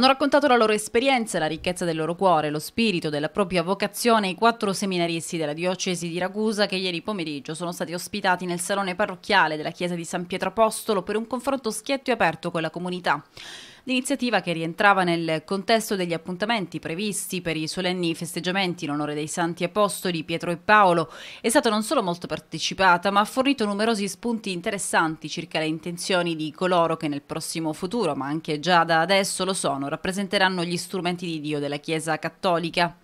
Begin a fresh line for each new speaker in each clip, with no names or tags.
Hanno raccontato la loro esperienza, la ricchezza del loro cuore, lo spirito della propria vocazione i quattro seminaristi della diocesi di Ragusa che ieri pomeriggio sono stati ospitati nel salone parrocchiale della chiesa di San Pietro Apostolo per un confronto schietto e aperto con la comunità l'iniziativa che rientrava nel contesto degli appuntamenti previsti per i solenni festeggiamenti in onore dei Santi Apostoli Pietro e Paolo è stata non solo molto partecipata, ma ha fornito numerosi spunti interessanti circa le intenzioni di coloro che nel prossimo futuro, ma anche già da adesso lo sono, rappresenteranno gli strumenti di Dio della Chiesa Cattolica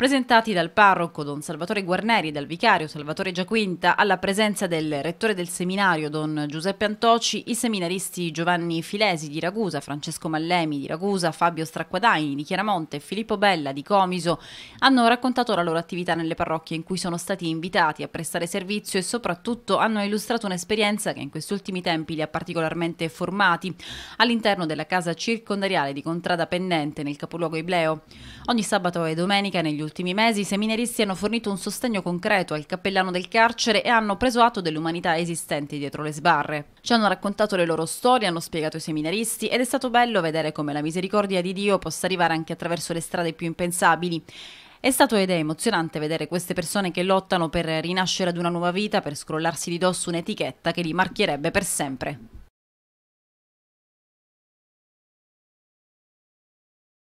presentati dal parroco Don Salvatore Guarneri e dal vicario Salvatore Giaquinta alla presenza del rettore del seminario Don Giuseppe Antoci, i seminaristi Giovanni Filesi di Ragusa, Francesco Mallemi di Ragusa, Fabio Stracquadaini di Chiaramonte e Filippo Bella di Comiso hanno raccontato la loro attività nelle parrocchie in cui sono stati invitati a prestare servizio e soprattutto hanno illustrato un'esperienza che in questi ultimi tempi li ha particolarmente formati all'interno della casa circondariale di Contrada Pennente nel capoluogo Ibleo. Ogni sabato e domenica negli ultimi ultimi mesi i seminaristi hanno fornito un sostegno concreto al cappellano del carcere e hanno preso atto dell'umanità esistente dietro le sbarre. Ci hanno raccontato le loro storie, hanno spiegato i seminaristi ed è stato bello vedere come la misericordia di Dio possa arrivare anche attraverso le strade più impensabili. È stato ed è emozionante vedere queste persone che lottano per rinascere ad una nuova vita, per scrollarsi di dosso un'etichetta che li marchierebbe per sempre.